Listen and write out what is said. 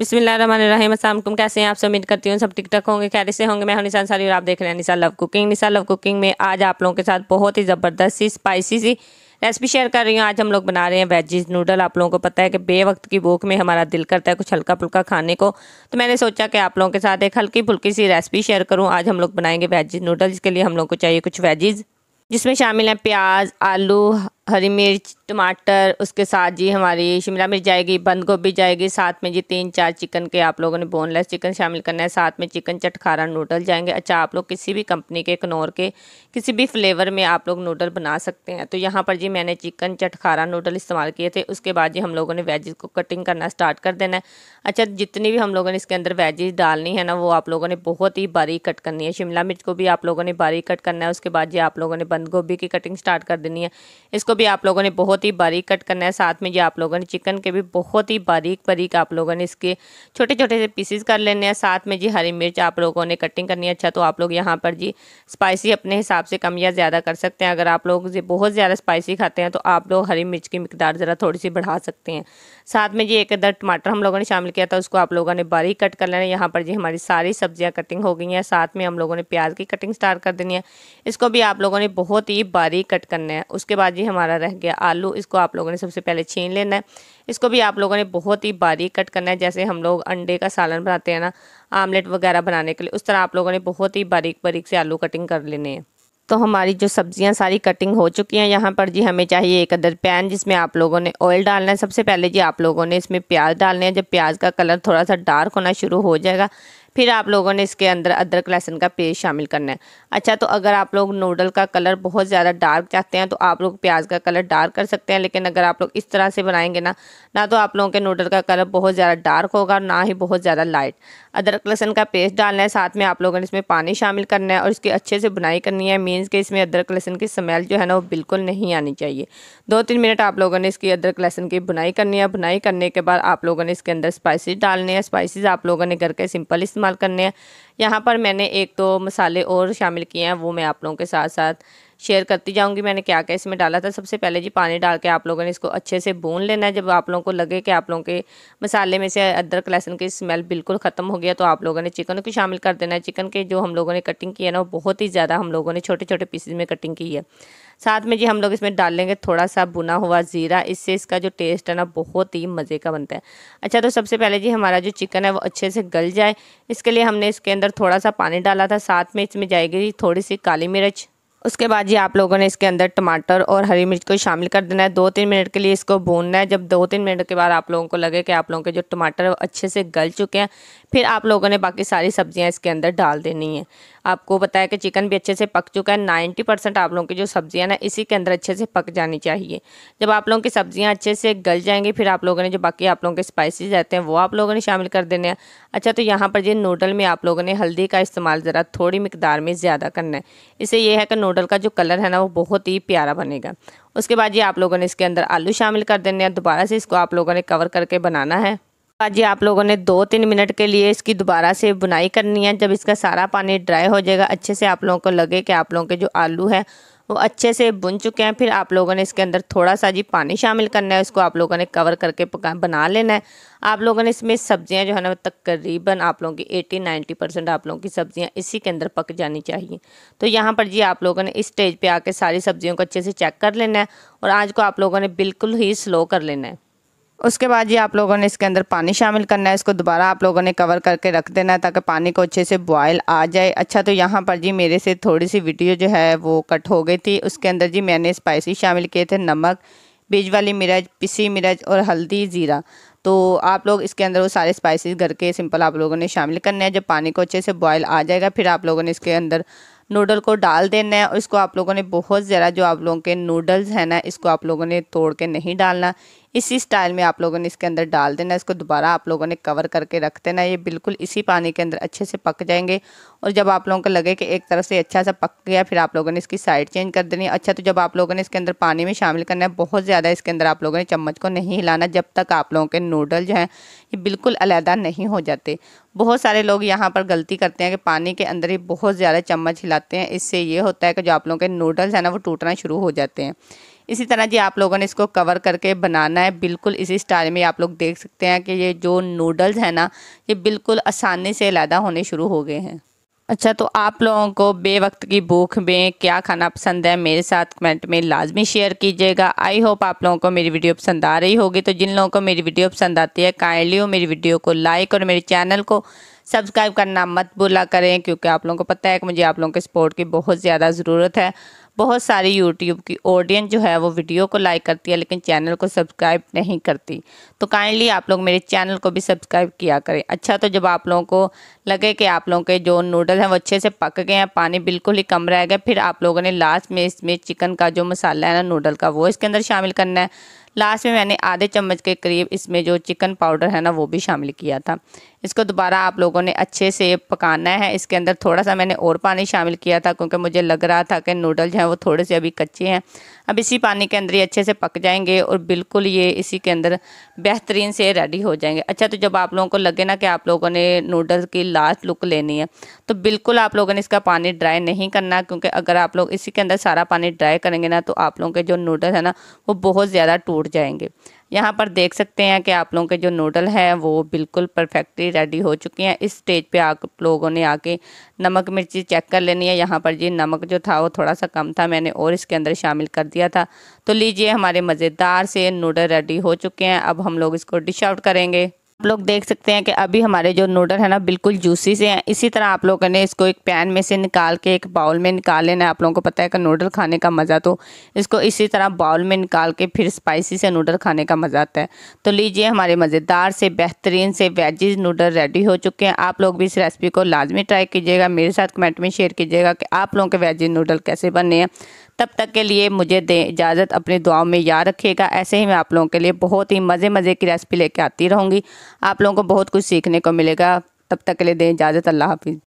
बिस्मिल्लाम असलम कैसे हैं आप उम्मीद करती हूँ सब टिक होंगे कैसे से होंगे मैं हूँ निशान सारी और आप देख रहे हैं Nisha love cooking Nisha love cooking में आज आप लोगों के साथ बहुत ही ज़बरदस्त सी स्पाइसी सी रेसिपी शेयर कर रही हूँ आज हम लोग बना रहे हैं वेजिज नूडल आप लोगों को पता है कि बे वक्त की भूख में हमारा दिल करता है कुछ हल्का फुल्का खाने को तो मैंने सोचा कि आप लोगों के साथ एक हल्की फुल्की सी रेसिपी शेयर करूँ आज हम लोग बनाएंगे वेजिज नूडल जिसके लिए हम लोग को चाहिए कुछ वेजिज़ जिसमें शामिल हैं प्याज आलू हरी मिर्च टमाटर उसके साथ जी हमारी शिमला मिर्च जाएगी बंद गोभी जाएगी साथ में जी तीन चार चिकन के आप लोगों ने बोनलेस चिकन शामिल करना है साथ में चिकन चटखारा नूडल जाएंगे अच्छा आप लोग किसी भी कंपनी के कनौर के किसी भी फ्लेवर में आप लोग नूडल बना सकते हैं तो यहाँ पर जी मैंने चिकन चटखारा नूडल इस्तेमाल किए थे उसके बाद जी हम लोगों ने वेजेज को कटिंग करना स्टार्ट कर देना है अच्छा जितनी भी हम लोगों ने इसके अंदर वेजेज डालनी है ना वो आप लोगों ने बहुत ही बारीक कट करनी है शिमला मिर्च को भी आप लोगों ने बारीक कट करना है उसके बाद जी आप लोगों ने बंद गोभी की कटिंग स्टार्ट कर देनी है इसको भी आप लोगों ने बहुत ही बारीक कट करना है साथ में ये आप लोगों ने चिकन के भी बहुत ही बारीक बारीक आप लोगों ने इसके छोटे छोटे से पीसीस कर लेने हैं साथ में जी हरी मिर्च आप लोगों ने कटिंग करनी है अच्छा तो आप लोग यहाँ पर जी स्पाइसी अपने हिसाब से कम या ज़्यादा कर सकते हैं अगर आप लोग बहुत ज़्यादा स्पाइसी खाते हैं तो आप लोग हरी मिर्च की मकदार ज़रा थोड़ी सी बढ़ा सकते हैं साथ में ये एक अदर टमाटर हम लोगों ने शामिल किया था उसको आप लोगों ने बारीक कट कर लेना है यहाँ पर जी हमारी सारी सब्जियाँ कटिंग हो गई हैं साथ में हम लोगों ने प्याज की कटिंग स्टार्ट कर देनी है इसको भी आप लोगों ने बहुत ही बारीक कट करना है उसके बाद जी हमारा रह गया आलू इसको आप लोगों ने सबसे पहले छीन लेना है इसको भी आप लोगों ने बहुत ही बारीक कट करना है जैसे हम लोग अंडे का सालन बनाते हैं ना आमलेट वगैरह बनाने के लिए उस तरह आप लोगों ने बहुत ही बारीक बारीक से आलू कटिंग कर लेने हैं तो हमारी जो सब्ज़ियाँ सारी कटिंग हो चुकी हैं यहाँ पर जी हमें चाहिए एक अदर पैन जिसमें आप लोगों ने ऑयल डालना है सबसे पहले जी आप लोगों ने इसमें प्याज डालने हैं जब प्याज का कलर थोड़ा सा डार्क होना शुरू हो जाएगा फिर आप लोगों ने इसके अंदर अदरक लहसुन का पेस्ट शामिल करना है अच्छा तो अगर आप लोग नूडल का कलर बहुत ज़्यादा डार्क चाहते हैं तो आप लोग प्याज का कलर डार्क कर सकते हैं लेकिन अगर आप लोग इस तरह से बनाएंगे ना ना तो आप लोगों के नूडल का कलर बहुत ज़्यादा डार्क होगा ना ही बहुत ज़्यादा लाइट अदरक लहसुन का पेस्ट डालना है साथ में आप लोगों ने इसमें पानी शामिल करना है और इसकी अच्छे से बुनाई करनी है मीन्स कि इसमें अदरक लहसुन की स्मेल जो है ना वो बिल्कुल नहीं आनी चाहिए दो तीन मिनट आप लोगों ने इसकी अदरक लहसुन की बुनाई करनी है बुनाई करने के बाद आप लोगों ने इसके अंदर स्पाइसिस डालने हैं स्पाइसिस आप लोगों ने घर के सिंपल इस्तेमाल इस्तेमाल करने हैं यहाँ पर मैंने एक दो मसाले और शामिल किए हैं वो मैं आप लोगों के साथ साथ शेयर करती जाऊँगी मैंने क्या क्या इसमें डाला था सबसे पहले जी पानी डाल के आप लोगों ने इसको अच्छे से भून लेना है जब आप लोगों को लगे कि आप लोगों के मसाले में से अदरक लहसुन की स्मेल बिल्कुल ख़त्म हो गया तो आप लोगों ने चिकन को शामिल कर देना है चिकन के जो हम लोगों ने कटिंग की है ना वो बहुत ही ज़्यादा हम लोगों ने छोटे छोटे पीसेज में कटिंग की है साथ में जी हम लोग इसमें डाल लेंगे थोड़ा सा बुना हुआ ज़ीरा इससे इसका जो टेस्ट है ना बहुत ही मज़े का बनता है अच्छा तो सबसे पहले जी हमारा जो चिकन है वो अच्छे से गल जाए इसके लिए हमने इसके अंदर थोड़ा सा पानी डाला था साथ में इसमें जाएगी थोड़ी सी काली मिर्च उसके बाद ये आप लोगों ने इसके अंदर टमाटर और हरी मिर्च को शामिल कर देना है दो तीन मिनट के लिए इसको भूनना है जब दो तीन मिनट के बाद आप लोगों को लगे कि आप लोगों के जो टमाटर अच्छे से गल चुके हैं फिर आप लोगों ने बाकी सारी सब्जियां इसके अंदर डाल देनी है आपको बताया कि चिकन भी अच्छे से पक चुका है नाइन्टी परसेंट आप लोगों की जो सब्जियां ना इसी के अंदर अच्छे से पक जानी चाहिए जब आप लोगों की सब्जियां अच्छे से गल जाएंगी फिर आप लोगों ने जो बाकी आप लोगों के स्पाइसेस रहते हैं वो आप लोगों ने शामिल कर देने हैं अच्छा तो यहाँ पर जी नूडल में आप लोगों ने हल्दी का इस्तेमाल ज़रा थोड़ी मकदार में ज़्यादा करना है इससे यह है कि नूडल का जो कलर है ना वो बहुत ही प्यारा बनेगा उसके बाद ये आप लोगों ने इसके अंदर आलू शामिल कर देने हैं दोबारा से इसको आप लोगों ने कवर करके बनाना है आज आप लोगों ने दो तीन मिनट के लिए इसकी दोबारा से बुनाई करनी है जब इसका सारा पानी ड्राई हो जाएगा अच्छे से आप लोगों को लगे कि आप लोगों के जो आलू है वो अच्छे से बुन चुके हैं फिर आप लोगों ने इसके अंदर थोड़ा सा जी पानी शामिल करना है उसको आप लोगों ने कवर करके पका बना लेना है आप लोगों ने इसमें सब्जियां जो है ना तकरीबन आप लोगों की 80 90 परसेंट आप लोगों की सब्जियां इसी के अंदर पक जानी चाहिए तो यहाँ पर जी आप लोगों ने इस स्टेज पे आके सारी सब्जियों को अच्छे से चेक कर लेना है और आज को आप लोगों ने बिल्कुल ही स्लो कर लेना है उसके बाद ये आप लोगों ने इसके अंदर पानी शामिल करना है इसको दोबारा आप लोगों ने कवर करके रख देना है ताकि पानी को अच्छे से बॉयल आ जाए अच्छा तो यहाँ पर जी मेरे से थोड़ी सी वीडियो जो है वो कट हो गई थी उसके अंदर जी मैंने स्पाइसी शामिल किए थे नमक बीज वाली मिर्च पिसी मिर्च और हल्दी ज़ीरा तो आप लोग इसके अंदर वो सारे स्पाइसेस घर के सिंपल आप लोगों ने शामिल करने हैं जब पानी को अच्छे से बॉयल आ जाएगा फिर आप लोगों ने इसके अंदर नूडल को डाल देना है और इसको आप लोगों ने बहुत ज़रा जो आप लोगों के नूडल्स हैं ना इसको आप लोगों ने तोड़ के नहीं डालना इसी स्टाइल में आप लोगों ने इसके अंदर डाल देना इसको दोबारा आप लोगों ने कवर करके रख देना ये बिल्कुल इसी पानी के अंदर अच्छे से पक जाएंगे और जब आप लोगों को लगे कि एक तरफ से अच्छा सा पक गया फिर आप लोगों ने इसकी साइड चेंज कर देनी अच्छा तो जब आप लोगों ने इसके अंदर पानी में शामिल करना है बहुत ज़्यादा इसके अंदर आप लोगों ने चम्मच को नहीं हिलाना जब तक आप लोगों के नूडल जो हैं ये बिल्कुल अलहदा नहीं हो जाते बहुत सारे लोग यहाँ पर गलती करते हैं कि पानी के अंदर ही बहुत ज़्यादा चम्मच हिलाते हैं इससे ये होता है कि जो आप लोगों के नूडल्स हैं ना वो टूटना शुरू हो जाते हैं इसी तरह जी आप लोगों ने इसको कवर करके बनाना है बिल्कुल इसी स्टाइल में आप लोग देख सकते हैं कि ये जो नूडल्स हैं ना ये बिल्कुल आसानी से लैदा होने शुरू हो गए हैं अच्छा तो आप लोगों को बेवक्त की भूख में क्या खाना पसंद है मेरे साथ कमेंट में लाजमी शेयर कीजिएगा आई होप आप लोगों को मेरी वीडियो पसंद आ रही होगी तो जिन लोगों को मेरी वीडियो पसंद आती है काइंडली मेरी वीडियो को लाइक और मेरे चैनल को सब्सक्राइब करना मत भूला करें क्योंकि आप लोगों को पता है कि मुझे आप लोगों के सपोर्ट की बहुत ज़्यादा ज़रूरत है बहुत सारी यूट्यूब की ऑडियंस जो है वो वीडियो को लाइक करती है लेकिन चैनल को सब्सक्राइब नहीं करती तो काइंडली आप लोग मेरे चैनल को भी सब्सक्राइब किया करें अच्छा तो जब आप लोगों को लगे कि आप लोगों के जो नूडल हैं वो अच्छे से पक गए हैं पानी बिल्कुल ही कम रह गया फिर आप लोगों ने लास्ट में इसमें चिकन का जो मसाला है ना नूडल का वो इसके अंदर शामिल करना है लास्ट में मैंने आधे चम्मच के करीब इसमें जो चिकन पाउडर है ना वो भी शामिल किया था इसको दोबारा आप लोगों ने अच्छे से पकाना है इसके अंदर थोड़ा सा मैंने और पानी शामिल किया था क्योंकि मुझे लग रहा था कि नूडल्स हैं वो थोड़े से अभी कच्चे हैं अब इसी पानी के अंदर ये अच्छे से पक जाएंगे और बिल्कुल ये इसी के अंदर बेहतरीन से रेडी हो जाएंगे अच्छा तो जब आप लोगों को लगे ना कि आप लोगों ने नूडल्स की लास्ट लुक लेनी है तो बिल्कुल आप लोगों ने इसका पानी ड्राई नहीं करना क्योंकि अगर आप लोग इसी के अंदर सारा पानी ड्राई करेंगे ना तो आप लोगों के जो नूडल्स हैं ना वो बहुत ज़्यादा टूट जाएंगे यहाँ पर देख सकते हैं कि आप लोगों के जो नूडल हैं वो बिल्कुल परफेक्टली रेडी हो चुके हैं इस स्टेज पे आप लोगों ने आके नमक मिर्ची चेक कर लेनी है यहाँ पर जी नमक जो था वो थोड़ा सा कम था मैंने और इसके अंदर शामिल कर दिया था तो लीजिए हमारे मज़ेदार से नूडल रेडी हो चुके हैं अब हम लोग इसको डिश आउट करेंगे आप लोग देख सकते हैं कि अभी हमारे जो नूडल है ना बिल्कुल जूसी से हैं इसी तरह आप लोगों ने इसको एक पैन में से निकाल के एक बाउल में निकाल लेना है आप लोगों को पता है कि नूडल खाने का मज़ा तो इसको इसी तरह बाउल में निकाल के फिर स्पाइसी से नूडल खाने का मज़ा आता है तो लीजिए हमारे मज़ेदार से बेहतरीन से वेजिज नूडल रेडी हो चुके हैं आप लोग भी इस रेसिपी को लाजमी ट्राई कीजिएगा मेरे साथ कमेंट में शेयर कीजिएगा कि आप लोगों के वेजिज नूडल कैसे बनने हैं तब तक के लिए मुझे दें इजाज़त अपनी दुआओं में याद रखिएगा ऐसे ही मैं आप लोगों के लिए बहुत ही मज़े मज़े की रेसिपी लेके आती रहूँगी आप लोगों को बहुत कुछ सीखने को मिलेगा तब तक के लिए दें इजाज़त अल्लाह हाफिज़